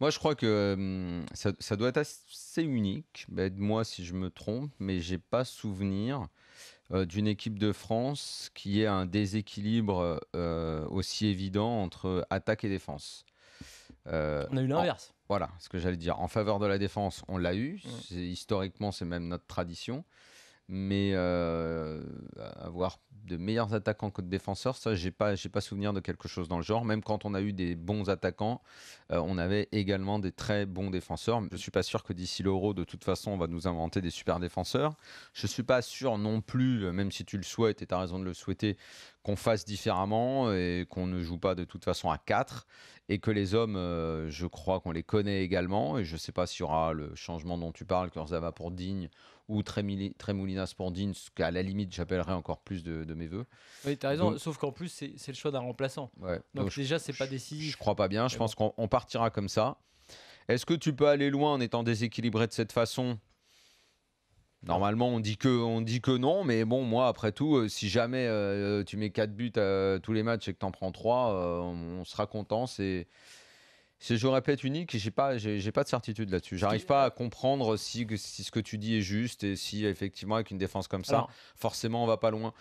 Moi, je crois que hum, ça, doit être assez unique. aide ben, moi, si je me trompe, mais j'ai pas souvenir euh, d'une équipe de France qui ait un déséquilibre euh, aussi évident entre attaque et défense. Euh, on a eu l'inverse. Voilà ce que j'allais dire. En faveur de la défense, on l'a eu. Historiquement, c'est même notre tradition. Mais avoir de meilleurs attaquants que de défenseurs. Ça, j'ai pas, j'ai pas souvenir de quelque chose dans le genre. Même quand on a eu des bons attaquants, euh, on avait également des très bons défenseurs. Je suis pas sûr que d'ici l'Euro, de toute façon, on va nous inventer des super défenseurs. Je suis pas sûr non plus, euh, même si tu le souhaites et tu as raison de le souhaiter, qu'on fasse différemment et qu'on ne joue pas de toute façon à 4 et que les hommes, euh, je crois qu'on les connaît également et je sais pas s'il y aura le changement dont tu parles, va pour Digne ou très Spandin, ce qu'à la limite j'appellerai encore plus de, mes voeux. Oui, tu as raison, sauf qu'en plus c'est le choix d'un remplaçant. donc, déjà, c'est pas décisif. Je crois pas bien, je pense qu'on partira comme ça. Est-ce que tu peux aller loin en étant déséquilibré de cette façon Normalement, on dit, que, on dit que non, mais bon, moi, après tout, euh, si jamais euh, tu mets quatre buts euh, tous les matchs et que tu en prends trois, on, sera content. C'est je répète unique, j'ai pas, j'ai pas de certitude là-dessus. J'arrive pas euh à comprendre si, si, ce que tu dis est juste et si effectivement avec une défense comme ça, forcément on va pas loin.